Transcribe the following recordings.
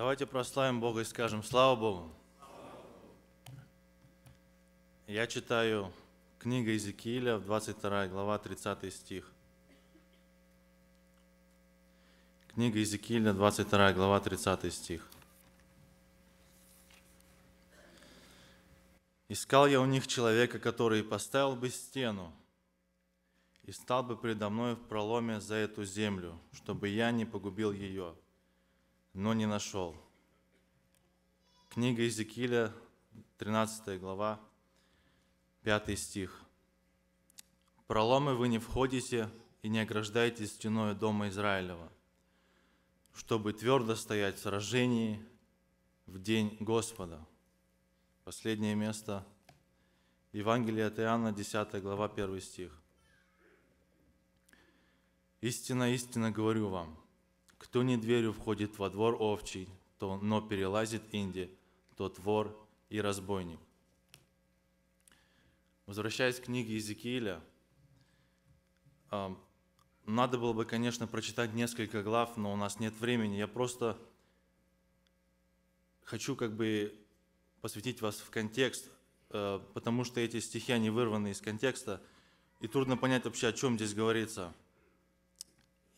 Давайте прославим Бога и скажем «Слава Богу!». Я читаю книга Иезекииля, 22 глава, 30 стих. Книга Иезекииля, 22 глава, 30 стих. «Искал я у них человека, который поставил бы стену, и стал бы предо мной в проломе за эту землю, чтобы я не погубил ее, но не нашел. Книга Иезекииля, 13 глава, 5 стих. «Проломы вы не входите и не ограждаетесь стеной дома Израилева, чтобы твердо стоять в сражении в день Господа». Последнее место – Евангелие от Иоанна, 10 глава, 1 стих. «Истина, истина говорю вам, кто не дверью входит во двор овчий, то, но перелазит Инди, тот вор и разбойник. Возвращаясь к книге Иезекииля, а, надо было бы, конечно, прочитать несколько глав, но у нас нет времени. Я просто хочу как бы посвятить вас в контекст, э, потому что эти стихи, они вырваны из контекста, и трудно понять вообще, о чем здесь говорится –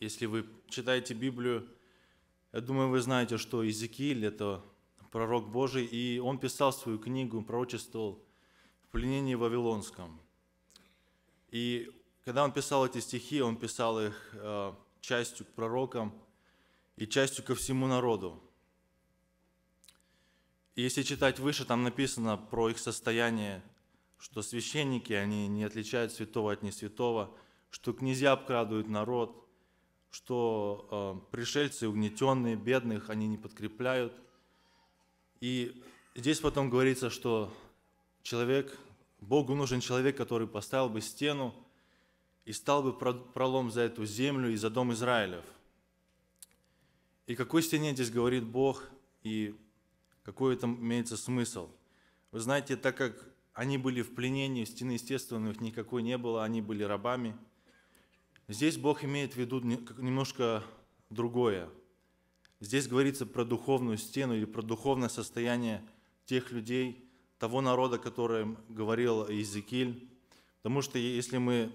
если вы читаете Библию, я думаю, вы знаете, что Иезекииль – это пророк Божий, и он писал свою книгу, пророчествовал в пленении Вавилонском. И когда он писал эти стихи, он писал их э, частью к пророкам и частью ко всему народу. И если читать выше, там написано про их состояние, что священники, они не отличают святого от несвятого, что князья обкрадывают народ, что э, пришельцы, угнетенные, бедных, они не подкрепляют. И здесь потом говорится, что человек, Богу нужен человек, который поставил бы стену и стал бы пролом за эту землю и за дом Израилев. И какой стене здесь говорит Бог, и какой там имеется смысл? Вы знаете, так как они были в пленении, стены, естественных никакой не было, они были рабами – Здесь Бог имеет в виду немножко другое. Здесь говорится про духовную стену или про духовное состояние тех людей, того народа, которым говорил Иезекииль. Потому что если мы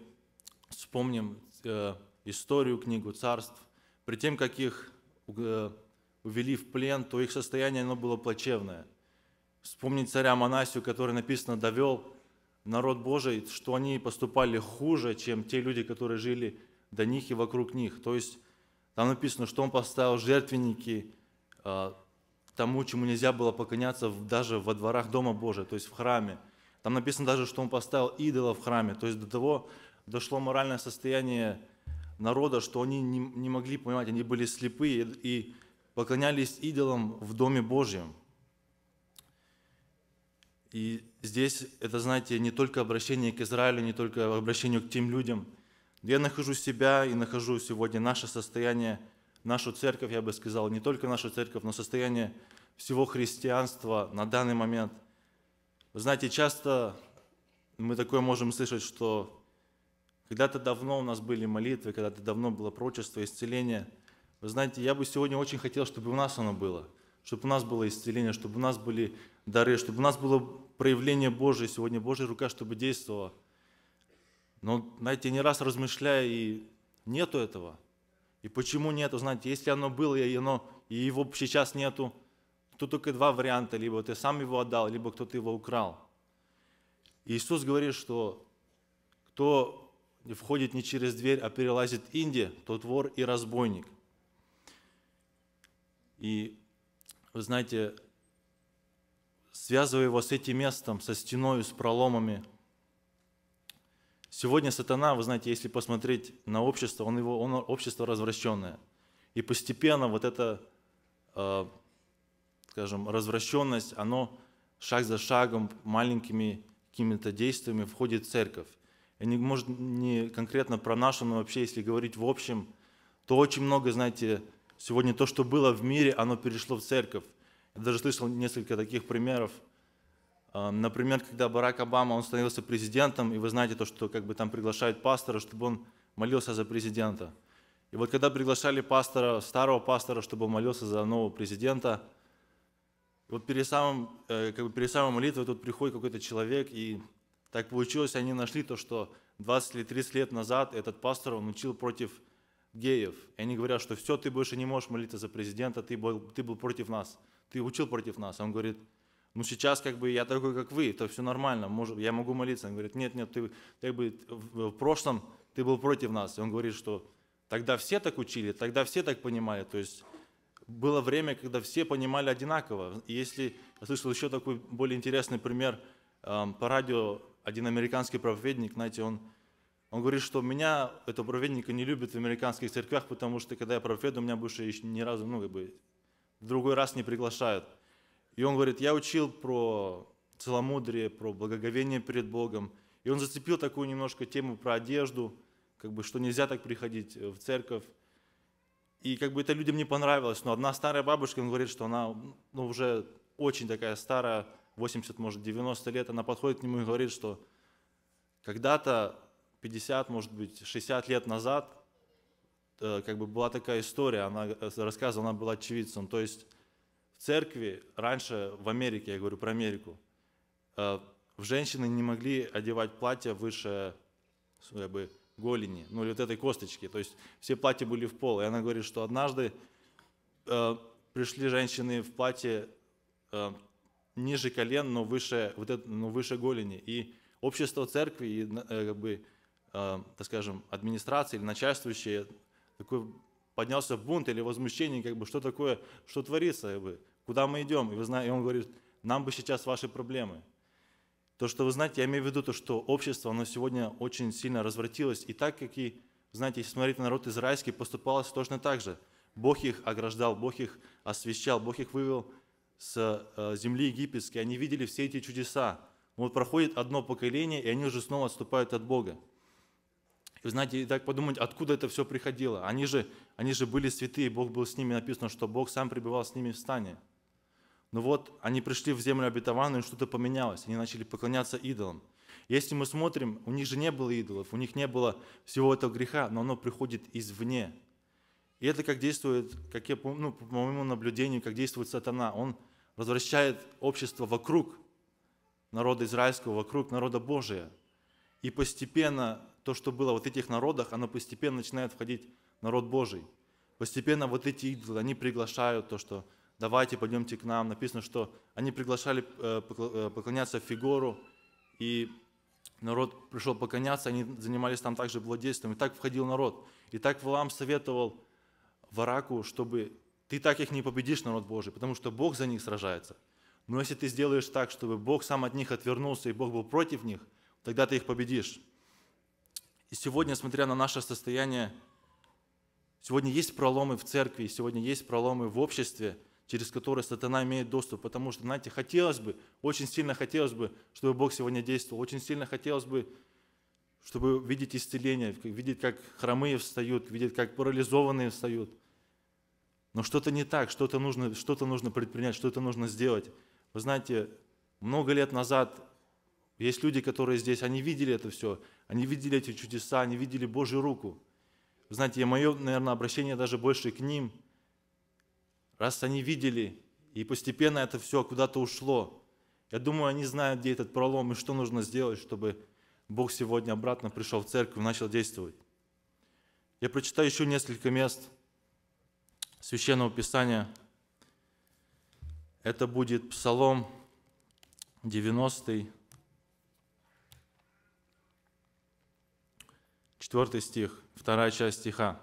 вспомним э, историю книгу царств, при тем, как их э, увели в плен, то их состояние оно было плачевное. Вспомнить царя Манасию, который написано «довел народ Божий», что они поступали хуже, чем те люди, которые жили до них и вокруг них. То есть там написано, что он поставил жертвенники а, тому, чему нельзя было поклоняться даже во дворах Дома Божия, то есть в храме. Там написано даже, что он поставил идола в храме. То есть до того дошло моральное состояние народа, что они не, не могли понимать, они были слепые и поклонялись идолам в Доме Божьем. И здесь это, знаете, не только обращение к Израилю, не только обращение к тем людям – я нахожу себя и нахожу сегодня наше состояние, нашу церковь, я бы сказал, не только нашу церковь, но состояние всего христианства на данный момент. Вы знаете, часто мы такое можем слышать, что когда-то давно у нас были молитвы, когда-то давно было пророчество, исцеление. Вы знаете, я бы сегодня очень хотел, чтобы у нас оно было, чтобы у нас было исцеление, чтобы у нас были дары, чтобы у нас было проявление Божие сегодня, Божья рука, чтобы действовала – но, знаете, не раз размышляя, и нету этого. И почему нету, знаете, если оно было, и, оно, и его сейчас нету, тут только два варианта, либо ты сам его отдал, либо кто-то его украл. Иисус говорит, что кто входит не через дверь, а перелазит Инди, тот вор и разбойник. И, вы знаете, связывая его с этим местом, со стеной, с проломами – Сегодня сатана, вы знаете, если посмотреть на общество, он, его, он общество развращенное. И постепенно вот эта, э, скажем, развращенность, оно шаг за шагом, маленькими какими-то действиями входит в церковь. И не, может, не конкретно про нашу, но вообще, если говорить в общем, то очень много, знаете, сегодня то, что было в мире, оно перешло в церковь. Я даже слышал несколько таких примеров – Например, когда Барак Обама, он становился президентом, и вы знаете то, что как бы там приглашают пастора, чтобы он молился за президента. И вот когда приглашали пастора, старого пастора, чтобы он молился за нового президента, вот перед, самым, э, как бы перед самой молитвой тут приходит какой-то человек, и так получилось, они нашли то, что 20 или 30 лет назад этот пастор, он учил против геев. И они говорят, что все, ты больше не можешь молиться за президента, ты был, ты был против нас, ты учил против нас. Он говорит – ну сейчас как бы я такой, как вы, это все нормально, может, я могу молиться. Он говорит, нет, нет, ты как бы в прошлом ты был против нас. И он говорит, что тогда все так учили, тогда все так понимали, то есть было время, когда все понимали одинаково. И если я слышал еще такой более интересный пример эм, по радио, один американский проповедник, знаете, он, он говорит, что меня, этого проповедника, не любят в американских церквях, потому что когда я проповедую, меня больше еще ни разу, ну, как бы, в другой раз не приглашают. И он говорит, я учил про целомудрие, про благоговение перед Богом. И он зацепил такую немножко тему про одежду, как бы, что нельзя так приходить э, в церковь. И как бы это людям не понравилось. Но одна старая бабушка, он говорит, что она ну, уже очень такая старая, 80, может, 90 лет, она подходит к нему и говорит, что когда-то, 50, может быть, 60 лет назад, э, как бы была такая история, она э, рассказывала, она была очевидцем. То есть в церкви раньше в Америке, я говорю про Америку, э, в женщины не могли одевать платья выше как бы, голени, ну или вот этой косточки. То есть все платья были в пол. И она говорит, что однажды э, пришли женщины в платье э, ниже колен, но выше, вот это, но выше голени. И общество церкви, и, э, как бы, э, так скажем, администрации или начальствующие такой поднялся бунт или возмущение, как бы, что такое, что творится, как бы, куда мы идем. И, вы знаете, и он говорит, нам бы сейчас ваши проблемы. То, что вы знаете, я имею в виду то, что общество, оно сегодня очень сильно развратилось. И так, как и, знаете, если смотреть на народ израильский, поступалось точно так же. Бог их ограждал, Бог их освещал, Бог их вывел с э, земли египетской. Они видели все эти чудеса. вот проходит одно поколение, и они уже снова отступают от Бога. И знаете, и так подумать, откуда это все приходило. Они же, они же были святые, Бог был с ними. Написано, что Бог сам пребывал с ними в стане. Но ну вот они пришли в землю обетованную, и что-то поменялось. Они начали поклоняться идолам. Если мы смотрим, у них же не было идолов, у них не было всего этого греха, но оно приходит извне. И это как действует, как я ну, по моему наблюдению, как действует сатана. Он возвращает общество вокруг народа израильского, вокруг народа Божия. И постепенно то, что было вот этих народах, оно постепенно начинает входить в народ Божий. Постепенно вот эти идолы, они приглашают то, что давайте пойдемте к нам. Написано, что они приглашали э, э, поклоняться Фигору, и народ пришел поклоняться, они занимались там также благодействием. И так входил народ. И так Валам советовал Вараку, чтобы ты так их не победишь, народ Божий, потому что Бог за них сражается. Но если ты сделаешь так, чтобы Бог сам от них отвернулся, и Бог был против них, тогда ты их победишь. И сегодня, смотря на наше состояние, сегодня есть проломы в церкви, сегодня есть проломы в обществе, через которые сатана имеет доступ. Потому что, знаете, хотелось бы, очень сильно хотелось бы, чтобы Бог сегодня действовал, очень сильно хотелось бы, чтобы видеть исцеление, видеть, как хромые встают, видеть, как парализованные встают. Но что-то не так, что-то нужно, что нужно предпринять, что-то нужно сделать. Вы знаете, много лет назад есть люди, которые здесь, они видели это все, они видели эти чудеса, они видели Божью руку. Вы знаете, мое, наверное, обращение даже больше к ним, раз они видели, и постепенно это все куда-то ушло. Я думаю, они знают, где этот пролом и что нужно сделать, чтобы Бог сегодня обратно пришел в церковь и начал действовать. Я прочитаю еще несколько мест Священного Писания. Это будет Псалом 90, 4 стих, вторая часть стиха.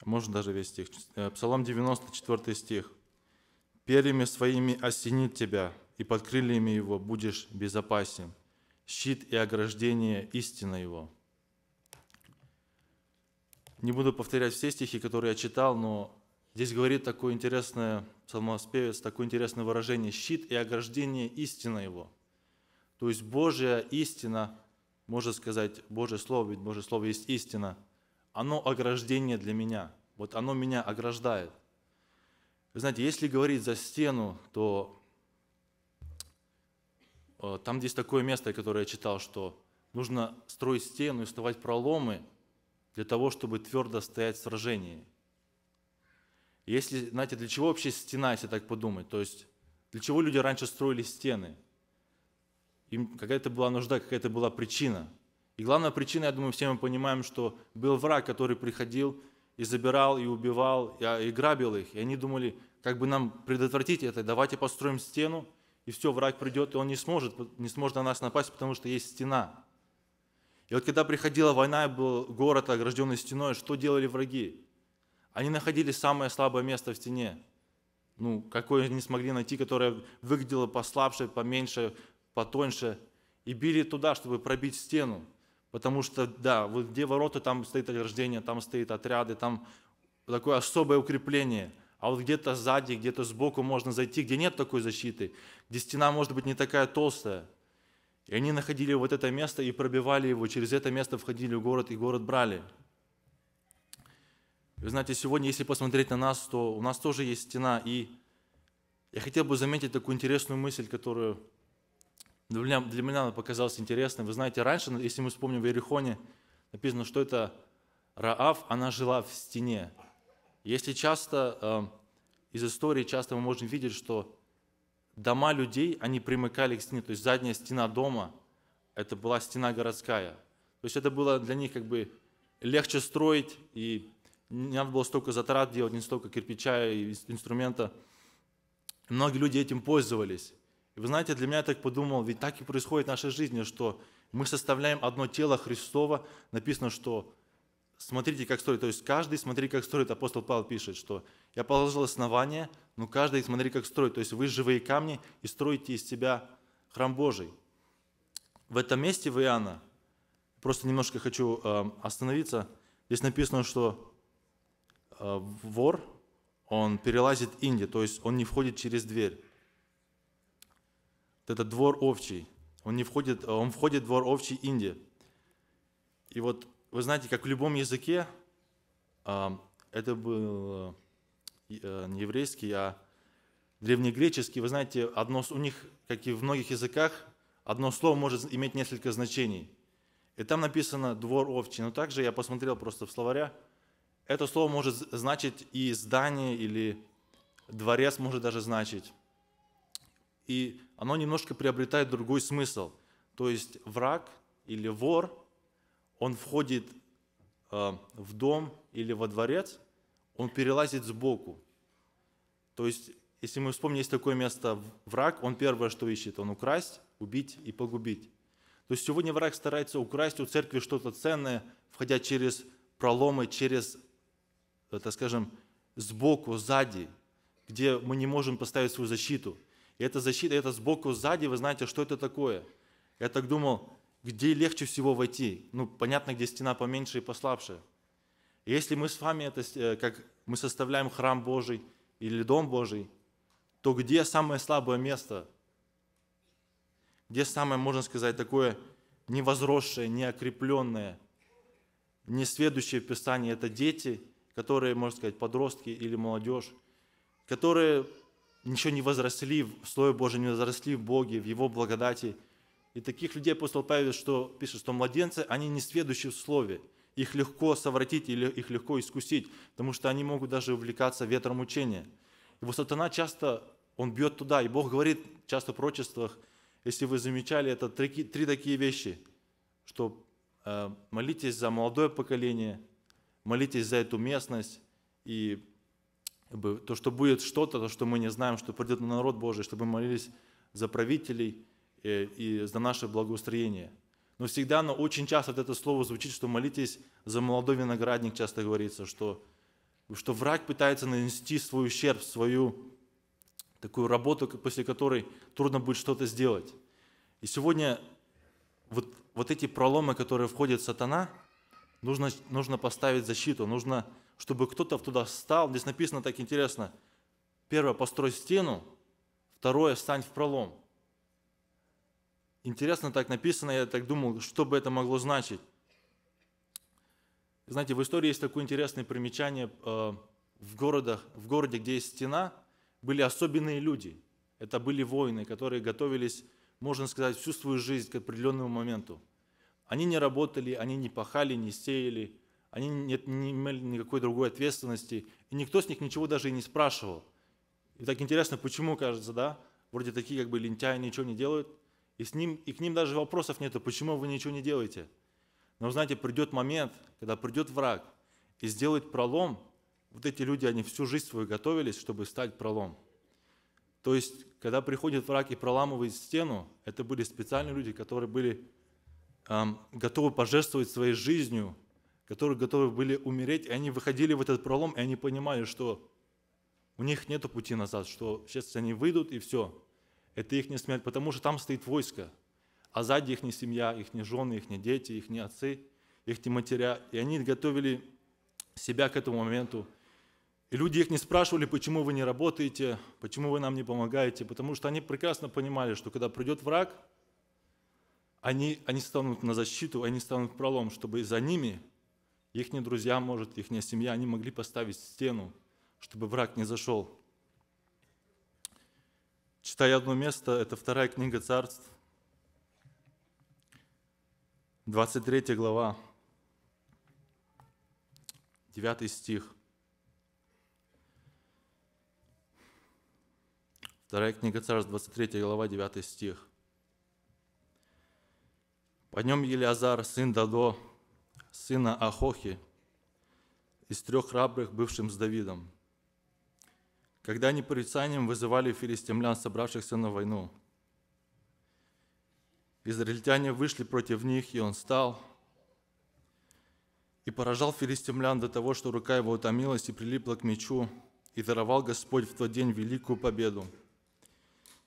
А можно даже весь стих. Э, Псалом 94 стих. «Перьями своими осенит тебя, и под крыльями его будешь безопасен. Щит и ограждение – истина его». Не буду повторять все стихи, которые я читал, но здесь говорит такое интересное, псалмоспевец, такое интересное выражение «щит и ограждение – истина его». То есть Божья истина – можно сказать Божье Слово, ведь Божье Слово есть истина. Оно ограждение для меня. Вот оно меня ограждает. Вы знаете, если говорить за стену, то э, там есть такое место, которое я читал, что нужно строить стену и вставать проломы для того, чтобы твердо стоять в сражении. Если, знаете, для чего вообще стена, если так подумать? То есть для чего люди раньше строили стены? Им какая-то была нужда, какая-то была причина. И главная причина, я думаю, все мы понимаем, что был враг, который приходил и забирал, и убивал, и, а, грабил их. И они думали, как бы нам предотвратить это, давайте построим стену, и все, враг придет, и он не сможет, не сможет на нас напасть, потому что есть стена. И вот когда приходила война, и был город, огражденный стеной, что делали враги? Они находили самое слабое место в стене, ну, какое они смогли найти, которое выглядело послабше, поменьше, потоньше и били туда, чтобы пробить стену. Потому что, да, вот где ворота, там стоит ограждение, там стоит отряды, там такое особое укрепление. А вот где-то сзади, где-то сбоку можно зайти, где нет такой защиты, где стена может быть не такая толстая. И они находили вот это место и пробивали его, через это место входили в город и город брали. Вы знаете, сегодня, если посмотреть на нас, то у нас тоже есть стена. И я хотел бы заметить такую интересную мысль, которую для меня, для меня она показалась интересной. Вы знаете, раньше, ну, если мы вспомним в Иерихоне, написано, что это Раав, она жила в стене. Если часто, э, из истории часто мы можем видеть, что дома людей, они примыкали к стене, то есть задняя стена дома, это была стена городская. То есть это было для них как бы легче строить, и не надо было столько затрат делать, не столько кирпича и инструмента. Многие люди этим пользовались. И вы знаете, для меня я так подумал, ведь так и происходит в нашей жизни, что мы составляем одно тело Христова. Написано, что смотрите, как строит. То есть каждый, смотри, как строит. Апостол Павел пишет, что я положил основание, но каждый, смотри, как строит. То есть вы живые камни и строите из себя храм Божий. В этом месте в Иоанна, просто немножко хочу э, остановиться, здесь написано, что э, вор, он перелазит инди, то есть он не входит через дверь вот это двор овчий. Он, не входит, э, он входит в двор овчий Индии. И вот вы знаете, как в любом языке, а, это был э, э, не еврейский, а древнегреческий. Вы знаете, одно, у них, как и в многих языках, одно слово может иметь несколько значений. И там написано «двор овчий». Но также я посмотрел просто в словаря. Это слово может значить и здание, или дворец может даже значить. И оно немножко приобретает другой смысл. То есть враг или вор, он входит э, в дом или во дворец, он перелазит сбоку. То есть, если мы вспомним, есть такое место враг, он первое, что ищет, он украсть, убить и погубить. То есть сегодня враг старается украсть у церкви что-то ценное, входя через проломы, через, э, так скажем, сбоку, сзади, где мы не можем поставить свою защиту – и эта защита, это сбоку, сзади, вы знаете, что это такое. Я так думал, где легче всего войти? Ну, понятно, где стена поменьше и послабже. И если мы с вами, это, э, как мы составляем храм Божий или дом Божий, то где самое слабое место? Где самое, можно сказать, такое невозросшее, неокрепленное, несведущее в Писании? Это дети, которые, можно сказать, подростки или молодежь, которые ничего не возросли, в Слове Божьем не возросли в Боге, в Его благодати. И таких людей апостол Павел что, пишет, что младенцы, они не следующие в Слове. Их легко совратить или их легко искусить, потому что они могут даже увлекаться ветром учения. И вот сатана часто, он бьет туда, и Бог говорит часто в прочествах, если вы замечали, это три, три такие вещи, что э, молитесь за молодое поколение, молитесь за эту местность и то, что будет что-то, то, что мы не знаем, что придет на народ Божий, чтобы мы молились за правителей и, э, и за наше благоустроение. Но всегда, но очень часто вот это слово звучит, что молитесь за молодой виноградник, часто говорится, что, что враг пытается нанести свой ущерб, свою такую работу, после которой трудно будет что-то сделать. И сегодня вот, вот эти проломы, которые входит сатана, нужно, нужно поставить защиту, нужно чтобы кто-то туда встал. Здесь написано так интересно. Первое, построй стену. Второе, стань в пролом. Интересно так написано, я так думал, что бы это могло значить. Знаете, в истории есть такое интересное примечание. Э, в, городах, в городе, где есть стена, были особенные люди. Это были воины, которые готовились, можно сказать, всю свою жизнь к определенному моменту. Они не работали, они не пахали, не сеяли – они нет, не имели никакой другой ответственности, и никто с них ничего даже и не спрашивал. И так интересно, почему, кажется, да, вроде такие как бы лентяи ничего не делают, и, с ним, и к ним даже вопросов нету, почему вы ничего не делаете. Но знаете, придет момент, когда придет враг и сделает пролом, вот эти люди, они всю жизнь свою готовились, чтобы стать пролом. То есть, когда приходит враг и проламывает стену, это были специальные люди, которые были эм, готовы пожертвовать своей жизнью которые готовы были умереть, и они выходили в этот пролом, и они понимали, что у них нет пути назад, что сейчас они выйдут, и все. Это их не смерть, потому что там стоит войско, а сзади их не семья, их не жены, их не дети, их не отцы, их не матеря. И они готовили себя к этому моменту. И люди их не спрашивали, почему вы не работаете, почему вы нам не помогаете, потому что они прекрасно понимали, что когда придет враг, они, они станут на защиту, они станут в пролом, чтобы за ними – их не друзья, может, их не семья, они могли поставить стену, чтобы враг не зашел. Читая одно место, это вторая книга царств, 23 глава, 9 стих. Вторая книга царств, 23 глава, 9 стих. По нем Елиазар, сын Дадо, сына Ахохи, из трех храбрых, бывшим с Давидом. Когда они порицанием вызывали филистимлян, собравшихся на войну. Израильтяне вышли против них, и он стал и поражал филистимлян до того, что рука его утомилась и прилипла к мечу, и даровал Господь в тот день великую победу.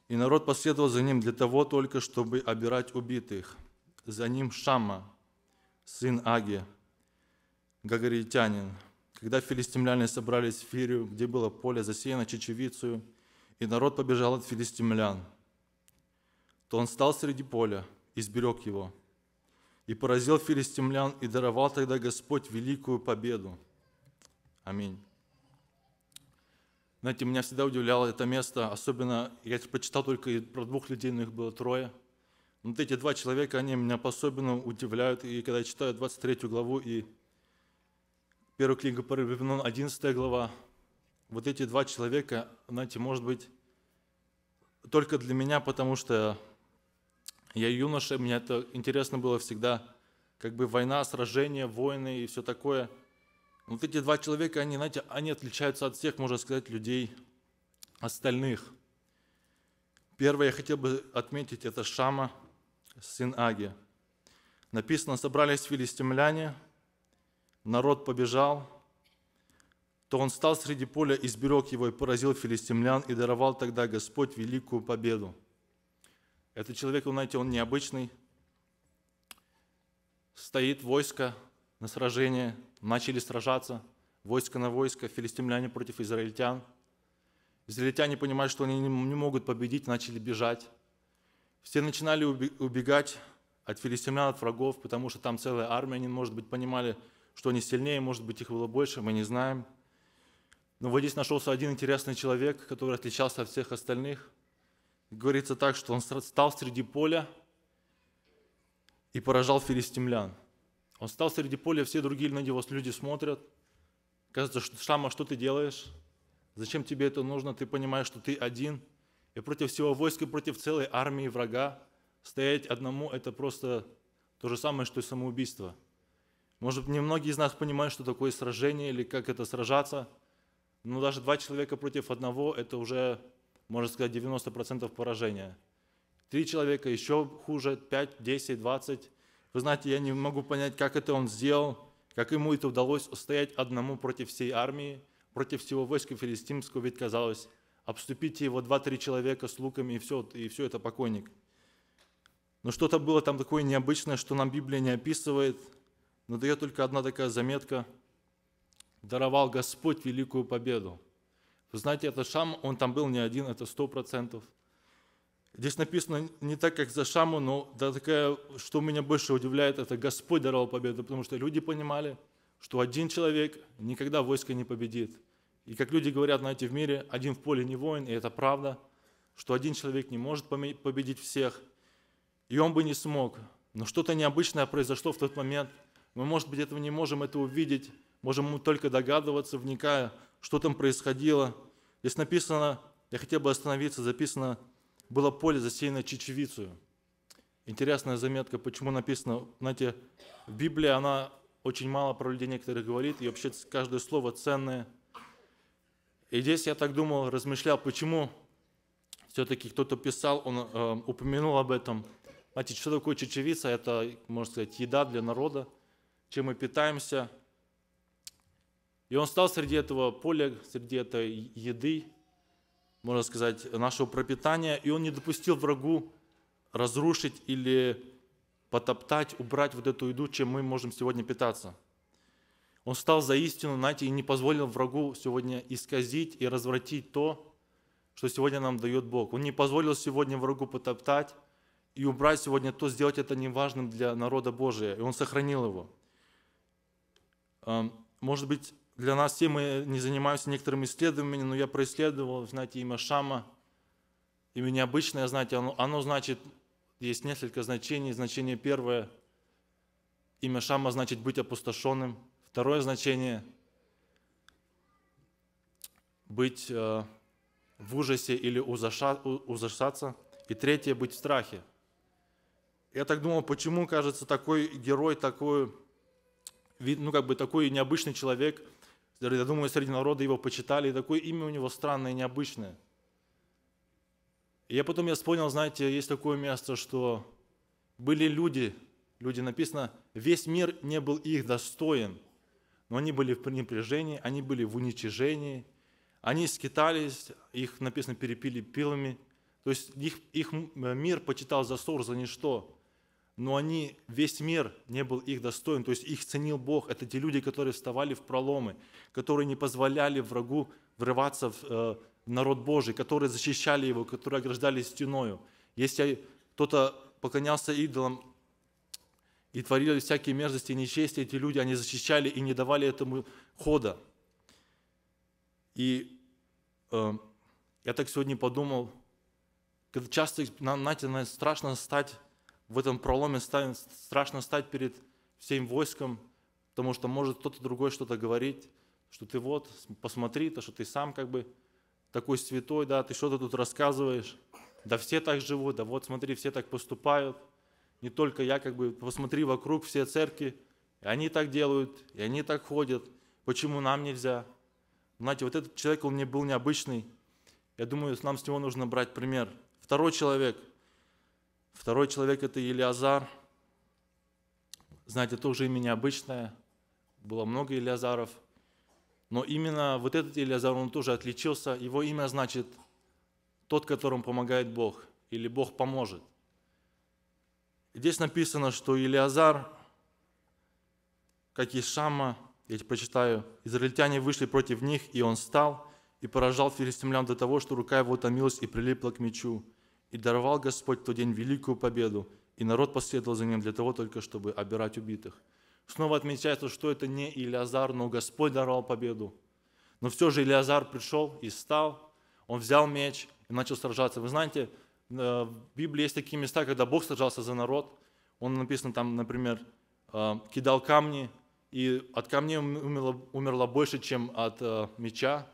И народ последовал за ним для того только, чтобы обирать убитых. За ним Шама, сын Аги, Гагаритянин, когда филистимляне собрались в Фирию, где было поле засеяно чечевицей, и народ побежал от филистимлян, то он стал среди поля и сберег его, и поразил филистимлян, и даровал тогда Господь великую победу. Аминь. Знаете, меня всегда удивляло это место, особенно я прочитал только про двух людей, но их было трое – ну, вот эти два человека, они меня по-особенному удивляют. И когда я читаю 23 главу и первую книгу Парвивнон, 11 глава, вот эти два человека, знаете, может быть, только для меня, потому что я юноша, мне это интересно было всегда, как бы война, сражения, войны и все такое. Ну, вот эти два человека, они, знаете, они отличаются от всех, можно сказать, людей остальных. Первое, я хотел бы отметить, это Шама – сын Аги. Написано, собрались филистимляне, народ побежал, то он стал среди поля, изберег его и поразил филистимлян, и даровал тогда Господь великую победу. Этот человек, вы знаете, он необычный. Стоит войско на сражение, начали сражаться, войско на войско, филистимляне против израильтян. Израильтяне понимают, что они не могут победить, начали бежать. Все начинали убегать от филистимлян, от врагов, потому что там целая армия, они, может быть, понимали, что они сильнее, может быть, их было больше, мы не знаем. Но вот здесь нашелся один интересный человек, который отличался от всех остальных. Говорится так, что он стал среди поля и поражал филистимлян. Он стал среди поля, все другие на него люди смотрят. Кажется, что Шама, что ты делаешь? Зачем тебе это нужно? Ты понимаешь, что ты один – и против всего войска, и против целой армии врага. Стоять одному – это просто то же самое, что и самоубийство. Может, немногие из нас понимают, что такое сражение или как это сражаться, но даже два человека против одного – это уже, можно сказать, 90% поражения. Три человека еще хуже, 5, 10, 20. Вы знаете, я не могу понять, как это он сделал, как ему это удалось устоять одному против всей армии, против всего войска филистимского, ведь казалось, обступите его два-три человека с луками, и все, и все это покойник. Но что-то было там такое необычное, что нам Библия не описывает, но дает только одна такая заметка. «Даровал Господь великую победу». Вы знаете, это Шам, он там был не один, это сто процентов. Здесь написано не так, как за Шаму, но да, такая, что меня больше удивляет, это Господь даровал победу, потому что люди понимали, что один человек никогда войско не победит – и как люди говорят, знаете, в мире один в поле не воин, и это правда, что один человек не может победить всех, и он бы не смог. Но что-то необычное произошло в тот момент. Мы, может быть, этого не можем это увидеть, можем только догадываться, вникая, что там происходило. Здесь написано, я хотел бы остановиться, записано, было поле засеяно чечевицей. Интересная заметка, почему написано, знаете, в Библии она очень мало про людей некоторых говорит, и вообще каждое слово ценное – и здесь я так думал, размышлял, почему все-таки кто-то писал, он э, упомянул об этом. Знаете, что такое чечевица? Это, можно сказать, еда для народа, чем мы питаемся. И он стал среди этого поля, среди этой еды, можно сказать, нашего пропитания, и он не допустил врагу разрушить или потоптать, убрать вот эту еду, чем мы можем сегодня питаться – он стал за истину, знаете, и не позволил врагу сегодня исказить и развратить то, что сегодня нам дает Бог. Он не позволил сегодня врагу потоптать и убрать сегодня то, сделать это неважным для народа Божия. И он сохранил его. Эм, может быть, для нас все мы не занимаемся некоторыми исследованиями, но я происследовал, знаете, имя Шама, имя необычное, знаете, оно, оно значит, есть несколько значений. Значение первое, имя Шама значит быть опустошенным – Второе значение – быть э, в ужасе или узашаться, И третье – быть в страхе. Я так думал, почему, кажется, такой герой, такой, ну, как бы такой необычный человек, я думаю, среди народа его почитали, и такое имя у него странное, необычное. И я потом я вспомнил, знаете, есть такое место, что были люди, люди написано, весь мир не был их достоин – но они были в пренебрежении, они были в уничижении, они скитались, их, написано, перепили пилами, то есть их, их э, мир почитал за ссор, за ничто, но они, весь мир не был их достоин, то есть их ценил Бог. Это те люди, которые вставали в проломы, которые не позволяли врагу врываться в, э, народ Божий, которые защищали его, которые ограждали стеною. Если кто-то поклонялся идолам, и творили всякие мерзости и нечести, эти люди, они защищали и не давали этому хода. И э, я так сегодня подумал, когда часто, знаете, страшно стать в этом проломе, страшно стать перед всем войском, потому что может кто-то другой что-то говорить, что ты вот, посмотри, то, что ты сам как бы такой святой, да, ты что-то тут рассказываешь, да все так живут, да вот смотри, все так поступают не только я, как бы посмотри вокруг все церкви, и они так делают, и они так ходят, почему нам нельзя? Знаете, вот этот человек, он не был необычный. Я думаю, нам с него нужно брать пример. Второй человек. Второй человек – это Елиазар. Знаете, тоже имя необычное. Было много Елиазаров. Но именно вот этот Елиазар, он тоже отличился. Его имя значит «тот, которому помогает Бог» или «Бог поможет». Здесь написано, что Илиазар, как и Шама, я прочитаю, израильтяне вышли против них, и он стал и поражал филистимлян до того, что рука его томилась и прилипла к мечу. И даровал Господь в тот день великую победу, и народ последовал за ним для того только, чтобы обирать убитых. Снова отмечается, что это не Илиазар, но Господь даровал победу. Но все же Илиазар пришел и стал, он взял меч и начал сражаться. Вы знаете, Э, в Библии есть такие места, когда Бог сражался за народ. Он написан там, например, э, кидал камни, и от камней умерло, умерло больше, чем от э, меча.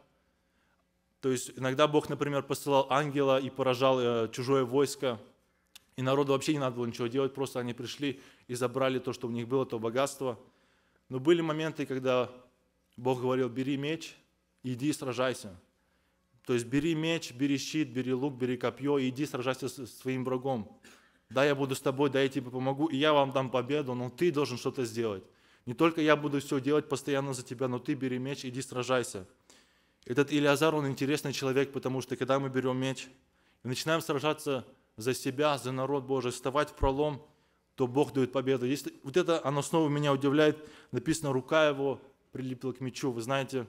То есть иногда Бог, например, посылал ангела и поражал чужое войско, и народу вообще не надо было ничего делать, просто они пришли и забрали то, что у них было, то богатство. Но были моменты, когда Бог говорил, бери меч, иди и сражайся. То есть бери меч, бери щит, бери лук, бери копье и иди сражайся с своим врагом. Да, я буду с тобой, да, я тебе помогу, и я вам дам победу, но ты должен что-то сделать. Не только я буду все делать постоянно за тебя, но ты бери меч, иди сражайся. Этот Илиазар, он интересный человек, потому что когда мы берем меч и начинаем сражаться за себя, за народ Божий, вставать в пролом, то Бог дает победу. Если, вот это, оно снова меня удивляет. Написано, рука его прилипла к мечу. Вы знаете,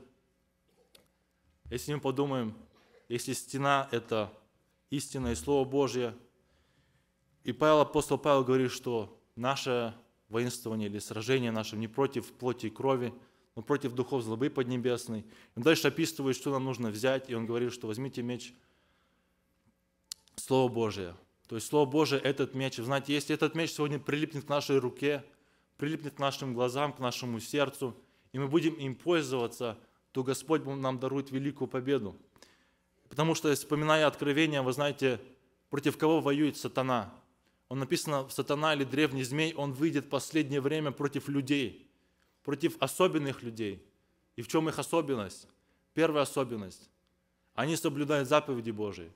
если мы подумаем, если стена – это истина и Слово Божье. И Павел, апостол Павел говорит, что наше воинствование или сражение наше не против плоти и крови, но против духов злобы поднебесной. Он дальше описывает, что нам нужно взять, и он говорит, что возьмите меч Слово Божие. То есть Слово Божие – этот меч. Знаете, если этот меч сегодня прилипнет к нашей руке, прилипнет к нашим глазам, к нашему сердцу, и мы будем им пользоваться, то Господь нам дарует великую победу. Потому что, вспоминая откровение, вы знаете, против кого воюет сатана. Он написано, сатана или древний змей, он выйдет в последнее время против людей, против особенных людей. И в чем их особенность? Первая особенность. Они соблюдают заповеди Божии.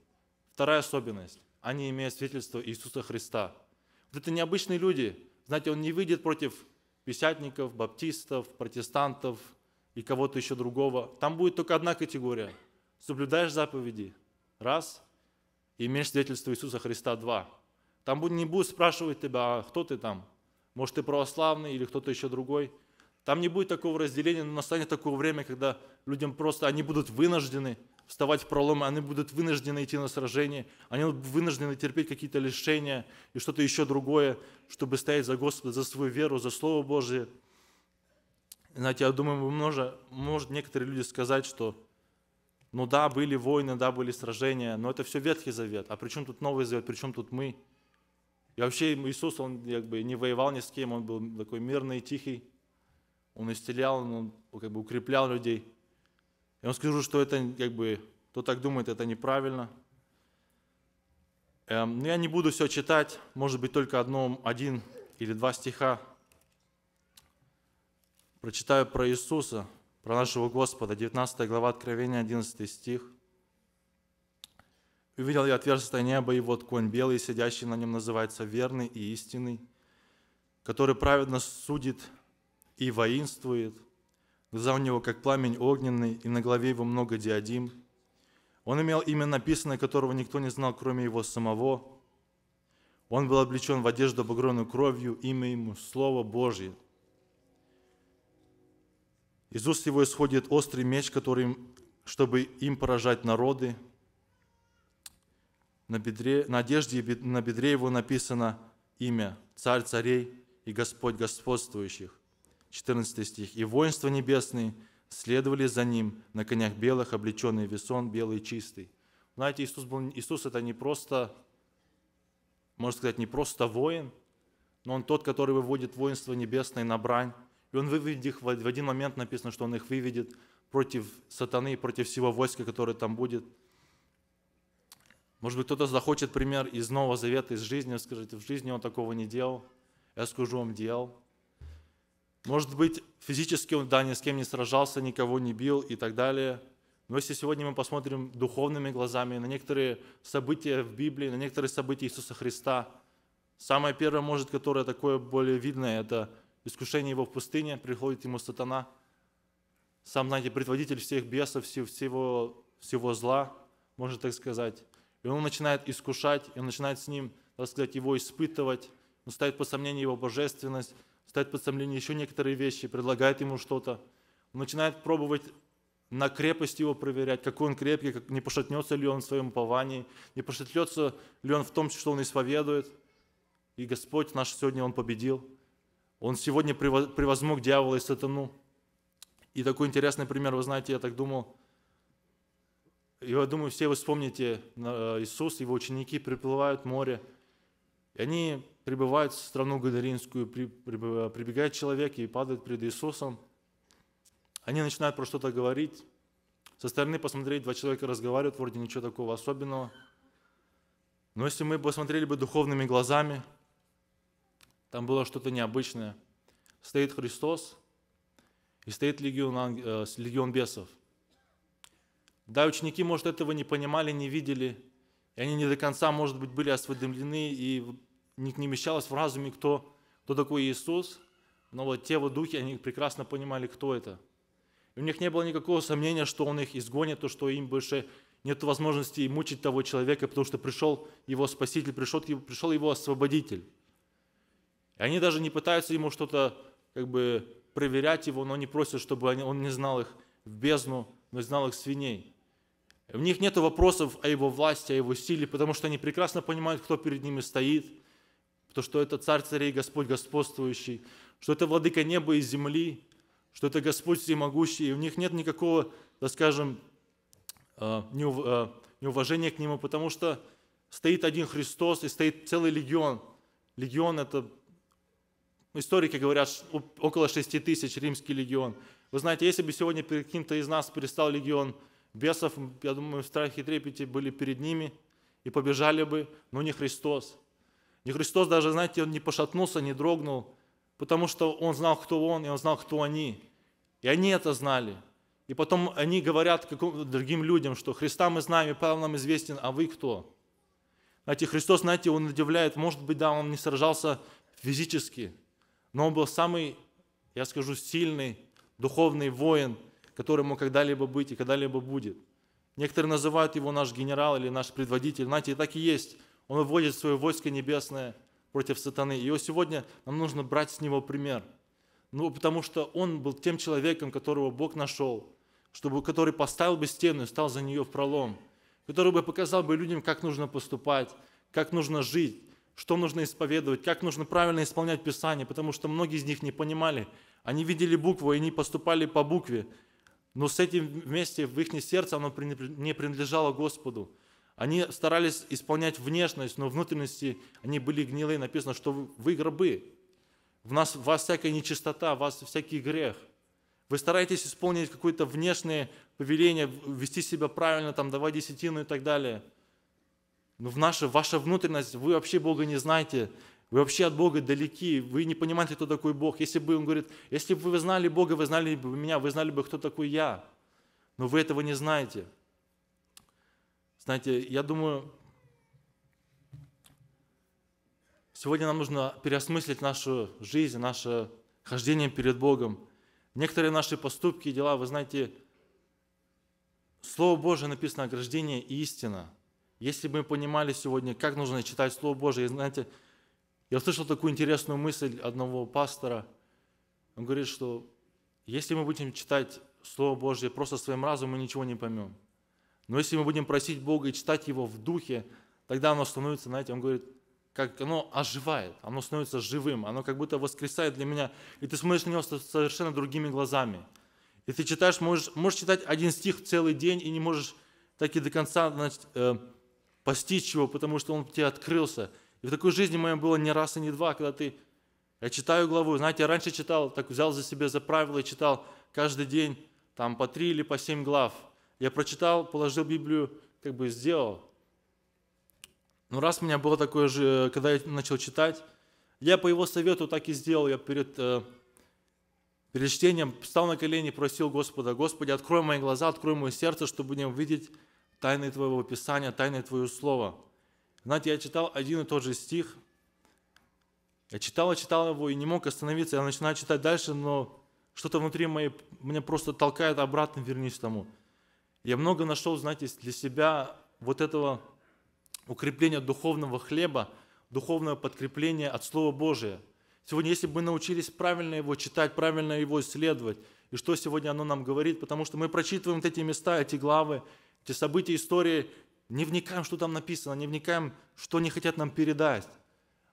Вторая особенность. Они имеют свидетельство Иисуса Христа. Вот это необычные люди. Знаете, он не выйдет против писятников, баптистов, протестантов и кого-то еще другого. Там будет только одна категория – соблюдаешь заповеди, раз, и имеешь свидетельство Иисуса Христа, два. Там не будет спрашивать тебя, а кто ты там, может, ты православный или кто-то еще другой. Там не будет такого разделения, но настанет такое время, когда людям просто, они будут вынуждены вставать в проломы, они будут вынуждены идти на сражение, они будут вынуждены терпеть какие-то лишения и что-то еще другое, чтобы стоять за Господа, за свою веру, за Слово Божие. Знаете, я думаю, мы множе, может некоторые люди сказать, что ну да, были войны, да, были сражения, но это все Ветхий Завет. А при чем тут Новый Завет, при чем тут мы? И вообще Иисус, Он как бы не воевал ни с кем, Он был такой мирный, тихий. Он исцелял, Он как бы укреплял людей. Я вам скажу, что это как бы, кто так думает, это неправильно. Эм, ну, я не буду все читать, может быть, только одно, один или два стиха. Прочитаю про Иисуса – про нашего Господа, 19 глава Откровения, 11 стих. «Увидел я отверстие неба, и вот конь белый, сидящий на нем, называется верный и истинный, который праведно судит и воинствует. Глаза у него, как пламень огненный, и на голове его много диадим. Он имел имя написанное, которого никто не знал, кроме его самого. Он был облечен в одежду, обогренную кровью, имя ему – Слово Божье – из уст его исходит острый меч, которым, чтобы им поражать народы. На, бедре, на одежде на бедре его написано имя «Царь царей и Господь господствующих». 14 стих. «И воинства небесные следовали за ним на конях белых, облеченные весон белый чистый». Знаете, Иисус, был, Иисус это не просто, можно сказать, не просто воин, но он тот, который выводит воинство небесное на брань, и он выведет их в один момент, написано, что он их выведет против сатаны, против всего войска, которое там будет. Может быть, кто-то захочет пример из Нового Завета, из жизни, скажите, в жизни он такого не делал, я скажу, он делал. Может быть, физически он, да, ни с кем не сражался, никого не бил и так далее. Но если сегодня мы посмотрим духовными глазами на некоторые события в Библии, на некоторые события Иисуса Христа, самое первое, может, которое такое более видное, это искушение его в пустыне, приходит ему сатана, сам, знаете, предводитель всех бесов, всего, всего зла, можно так сказать. И он начинает искушать, и он начинает с ним, так сказать, его испытывать, он ставит под сомнение его божественность, ставит под сомнение еще некоторые вещи, предлагает ему что-то. Он начинает пробовать на крепость его проверять, какой он крепкий, как, не пошатнется ли он в своем уповании, не пошатнется ли он в том, что он исповедует. И Господь наш сегодня, Он победил – он сегодня превозмог дьявола и сатану. И такой интересный пример, вы знаете, я так думал, я думаю, все вы вспомните, э, Иисус, его ученики приплывают в море, и они прибывают в страну Гадаринскую, прибегает человек и падает перед Иисусом. Они начинают про что-то говорить. Со стороны посмотреть, два человека разговаривают, вроде ничего такого особенного. Но если мы посмотрели бы духовными глазами – там было что-то необычное. Стоит Христос и стоит легион, э, легион бесов. Да, ученики, может, этого не понимали, не видели, и они не до конца, может быть, были осведомлены, и не вмещалось в разуме, кто, кто такой Иисус, но вот те вот духи, они прекрасно понимали, кто это. И у них не было никакого сомнения, что он их изгонит, то, что им больше нет возможности мучить того человека, потому что пришел его Спаситель, пришел, пришел его Освободитель. И они даже не пытаются ему что-то как бы проверять его, но они просят, чтобы он не знал их в бездну, но знал их свиней. В них нет вопросов о его власти, о его силе, потому что они прекрасно понимают, кто перед ними стоит, то, что это царь царей, Господь господствующий, что это владыка неба и земли, что это Господь всемогущий, и у них нет никакого, да скажем, э, э, неуважения к нему, потому что стоит один Христос и стоит целый легион. Легион – это Историки говорят, около 6 тысяч римский легион. Вы знаете, если бы сегодня перед каким-то из нас перестал легион бесов, я думаю, страхи страхе и трепете были перед ними и побежали бы, но не Христос. Не Христос даже, знаете, он не пошатнулся, не дрогнул, потому что он знал, кто он, и он знал, кто они. И они это знали. И потом они говорят другим людям, что Христа мы знаем, и Павел нам известен, а вы кто? Знаете, Христос, знаете, он удивляет, может быть, да, он не сражался физически, но он был самый, я скажу, сильный духовный воин, который мог когда-либо быть и когда-либо будет. Некоторые называют его наш генерал или наш предводитель. Знаете, и так и есть. Он выводит свое войско небесное против сатаны. И его сегодня нам нужно брать с него пример. Ну, потому что он был тем человеком, которого Бог нашел, чтобы, который поставил бы стену и стал за нее в пролом, который бы показал бы людям, как нужно поступать, как нужно жить, что нужно исповедовать, как нужно правильно исполнять Писание, потому что многие из них не понимали. Они видели букву, и они поступали по букве, но с этим вместе в их сердце оно не принадлежало Господу. Они старались исполнять внешность, но внутренности они были гнилые. Написано, что вы гробы, в нас, в вас всякая нечистота, в вас всякий грех. Вы стараетесь исполнить какое-то внешнее повеление, вести себя правильно, там, давать десятину и так далее – но ну, в наша, ваша внутренность, вы вообще Бога не знаете, вы вообще от Бога далеки, вы не понимаете, кто такой Бог. Если бы, он говорит, если бы вы знали Бога, вы знали бы меня, вы знали бы, кто такой я. Но вы этого не знаете. Знаете, я думаю, сегодня нам нужно переосмыслить нашу жизнь, наше хождение перед Богом. Некоторые наши поступки и дела, вы знаете, Слово Божие написано «ограждение и истина». Если бы мы понимали сегодня, как нужно читать Слово Божие, и знаете, я услышал такую интересную мысль одного пастора. Он говорит, что если мы будем читать Слово Божье просто своим разумом, мы ничего не поймем. Но если мы будем просить Бога и читать Его в духе, тогда оно становится, знаете, он говорит, как оно оживает, оно становится живым, оно как будто воскресает для меня. И ты смотришь на него совершенно другими глазами. И ты читаешь, можешь, можешь читать один стих целый день и не можешь так и до конца значит, э, постичь его, потому что он тебе открылся. И в такой жизни моей было не раз и не два, когда ты... Я читаю главу, знаете, я раньше читал, так взял за себе за правило и читал каждый день там по три или по семь глав. Я прочитал, положил Библию, как бы сделал. Но раз у меня было такое же, э, когда я начал читать, я по его совету так и сделал. Я перед, э, перед чтением встал на колени просил Господа, «Господи, открой мои глаза, открой мое сердце, чтобы не увидеть тайны Твоего Писания, тайны Твоего Слова. Знаете, я читал один и тот же стих, я читал, читал его и не мог остановиться, я начинаю читать дальше, но что-то внутри моей, меня просто толкает обратно, вернись к тому. Я много нашел, знаете, для себя вот этого укрепления духовного хлеба, духовное подкрепление от Слова Божия. Сегодня, если бы мы научились правильно его читать, правильно его исследовать, и что сегодня оно нам говорит, потому что мы прочитываем вот эти места, эти главы, те события истории, не вникаем, что там написано, не вникаем, что они хотят нам передать.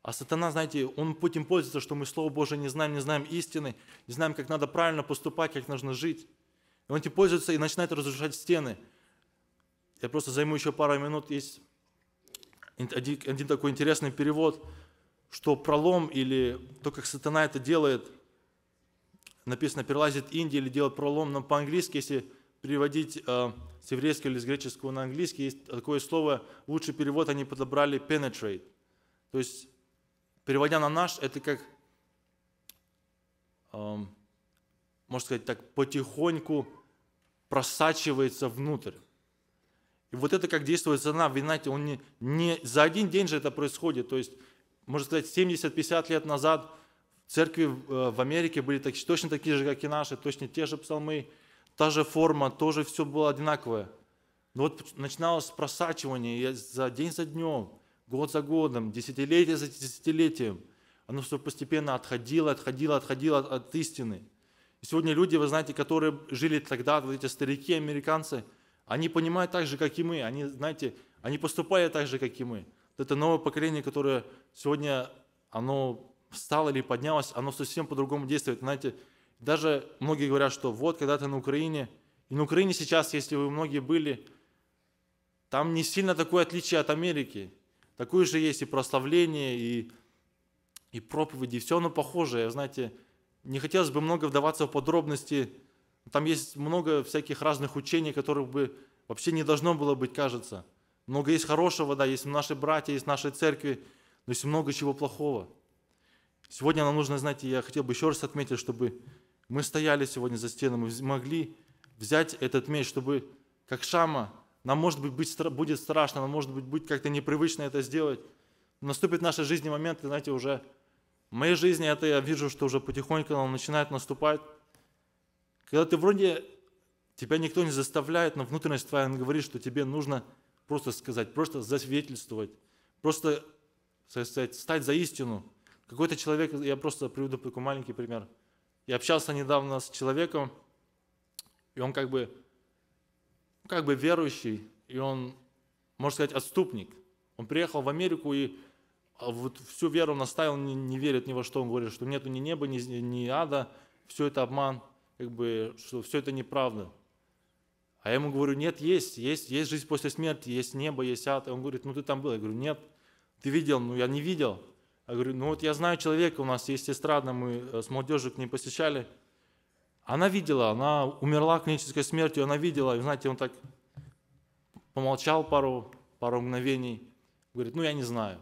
А сатана, знаете, он этим пользуется, что мы Слово Божие не знаем, не знаем истины, не знаем, как надо правильно поступать, как нужно жить. И он этим пользуется и начинает разрушать стены. Я просто займу еще пару минут. Есть один, один такой интересный перевод, что пролом или то, как сатана это делает, написано, перелазит Индия или делает пролом, но по-английски, если переводить э, с еврейского или с греческого на английский, есть такое слово, лучший перевод они подобрали penetrate. То есть, переводя на наш, это как, эм, можно сказать так, потихоньку просачивается внутрь. И вот это как действует цена, вы знаете, он не, не, за один день же это происходит. То есть, можно сказать, 70-50 лет назад в церкви э, в Америке были так, точно такие же, как и наши, точно те же псалмы, та же форма, тоже все было одинаковое. Но вот начиналось просачивание я за день за днем, год за годом, десятилетие за десятилетием. Оно все постепенно отходило, отходило, отходило от, от истины. И сегодня люди, вы знаете, которые жили тогда, вот эти старики, американцы, они понимают так же, как и мы. Они, знаете, они поступают так же, как и мы. Вот это новое поколение, которое сегодня, оно встало или поднялось, оно совсем по-другому действует. Знаете, даже многие говорят, что вот когда-то на Украине, и на Украине сейчас, если вы многие были, там не сильно такое отличие от Америки. Такое же есть и прославление, и, и проповеди, все оно похожее. Знаете, не хотелось бы много вдаваться в подробности. Там есть много всяких разных учений, которых бы вообще не должно было быть, кажется. Много есть хорошего, да, есть наши братья, есть наши церкви, но есть много чего плохого. Сегодня нам нужно, знаете, я хотел бы еще раз отметить, чтобы мы стояли сегодня за стеном и могли взять этот меч, чтобы, как Шама, нам, может быть, быть будет страшно, нам, может быть, будет как-то непривычно это сделать. наступит в нашей жизни момент, и, знаете, уже в моей жизни это я вижу, что уже потихоньку нам начинает наступать. Когда ты вроде, тебя никто не заставляет, но внутренность твоя говорит, что тебе нужно просто сказать, просто засвидетельствовать, просто сказать, стать за истину. Какой-то человек, я просто приведу такой маленький пример – я общался недавно с человеком, и он как бы, ну, как бы верующий, и он, можно сказать, отступник. Он приехал в Америку и а, вот всю веру наставил, не, не верит ни во что. Он говорит, что нету ни неба, ни, ни ада, все это обман, как бы, что все это неправда. А я ему говорю, нет, есть, есть, есть жизнь после смерти, есть небо, есть ад. И он говорит, ну ты там был. Я говорю, нет, ты видел, ну я не видел. Я говорю, ну вот я знаю человека, у нас есть эстрада, мы э, с молодежью к ней посещали. Она видела, она умерла клинической смертью, она видела. И знаете, он так помолчал пару, пару мгновений. Говорит, ну я не знаю.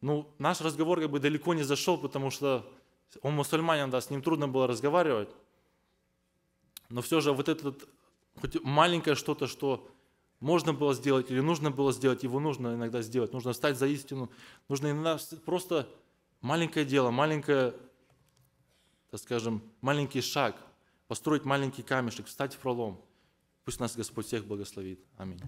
Ну, наш разговор как бы далеко не зашел, потому что он мусульманин, да, с ним трудно было разговаривать. Но все же вот этот хоть маленькое что-то, что можно было сделать или нужно было сделать, его нужно иногда сделать, нужно встать за истину, нужно иногда просто маленькое дело, маленькое, так скажем, маленький шаг, построить маленький камешек, встать в пролом. Пусть нас Господь всех благословит. Аминь.